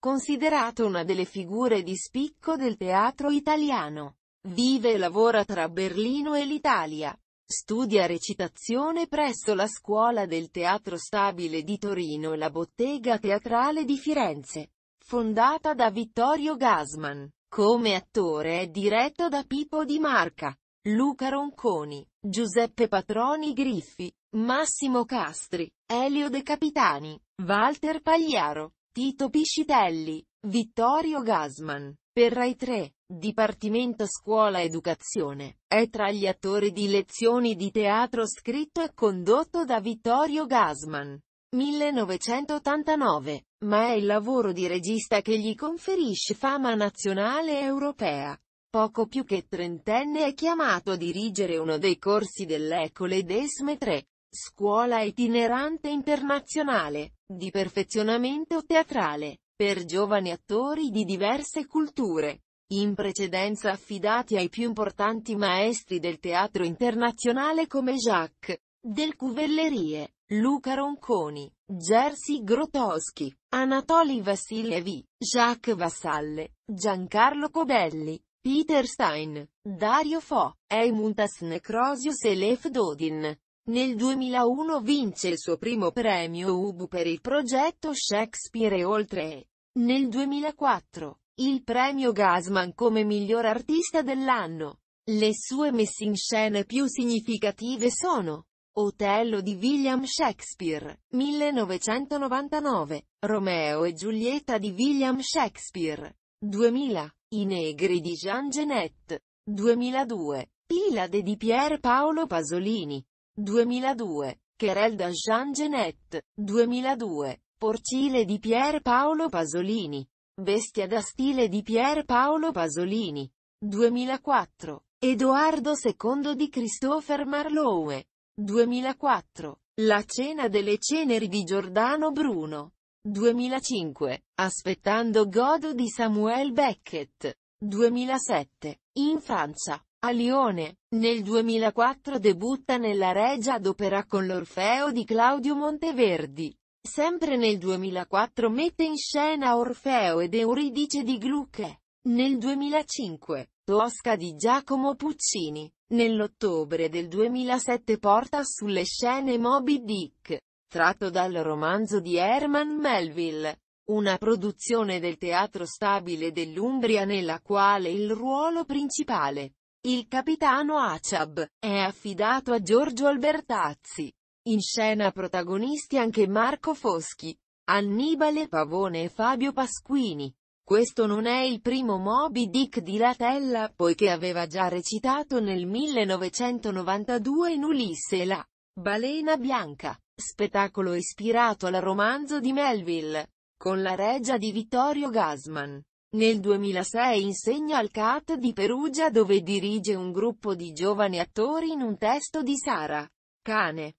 Considerato una delle figure di spicco del teatro italiano. Vive e lavora tra Berlino e l'Italia. Studia recitazione presso la Scuola del Teatro Stabile di Torino e la Bottega Teatrale di Firenze, fondata da Vittorio Gasman. Come attore è diretto da Pippo Di Marca, Luca Ronconi, Giuseppe Patroni Griffi, Massimo Castri, Elio De Capitani, Walter Pagliaro, Tito Piscitelli, Vittorio Gasman. Per Rai 3, Dipartimento Scuola Educazione, è tra gli attori di lezioni di teatro scritto e condotto da Vittorio Gasman. 1989, ma è il lavoro di regista che gli conferisce fama nazionale e europea. Poco più che trentenne è chiamato a dirigere uno dei corsi dell'Ecole Desme 3, scuola itinerante internazionale di perfezionamento teatrale, per giovani attori di diverse culture, in precedenza affidati ai più importanti maestri del teatro internazionale come Jacques Del Cuvellerie, Luca Ronconi, Jerzy Grotowski, Anatoly Vassilievi, Jacques Vassalle, Giancarlo Codelli, Peter Stein, Dario Fo, Eimuntas Necrosius e Lef Dodin. Nel 2001 vince il suo primo premio Ubu per il progetto Shakespeare e oltre e, nel 2004, il premio Gasman come miglior artista dell'anno. Le sue messe in scena più significative sono Otello di William Shakespeare, 1999, Romeo e Giulietta di William Shakespeare, 2000, I negri di Jean Genet, 2002, Pilade di Pier Paolo Pasolini, 2002, Querelle da Jean Genet, 2002, Porcile di Pier Paolo Pasolini, Bestia da stile di Pier Paolo Pasolini, 2004, Edoardo II di Christopher Marlowe, 2004, La cena delle ceneri di Giordano Bruno, 2005, Aspettando Godo di Samuel Beckett, 2007, in Francia. A Lione, nel 2004 debutta nella Regia d'Opera con l'Orfeo di Claudio Monteverdi. Sempre nel 2004 mette in scena Orfeo ed Euridice di Gluck. Nel 2005, Tosca di Giacomo Puccini. Nell'ottobre del 2007 porta sulle scene Moby Dick, tratto dal romanzo di Herman Melville, una produzione del teatro stabile dell'Umbria nella quale il ruolo principale il capitano Achab è affidato a Giorgio Albertazzi. In scena protagonisti anche Marco Foschi, Annibale Pavone e Fabio Pasquini. Questo non è il primo Moby Dick di Latella, poiché aveva già recitato nel 1992 in Ulisse e la Balena Bianca, spettacolo ispirato al romanzo di Melville, con la regia di Vittorio Gasman. Nel 2006 insegna al CAT di Perugia dove dirige un gruppo di giovani attori in un testo di Sara Cane.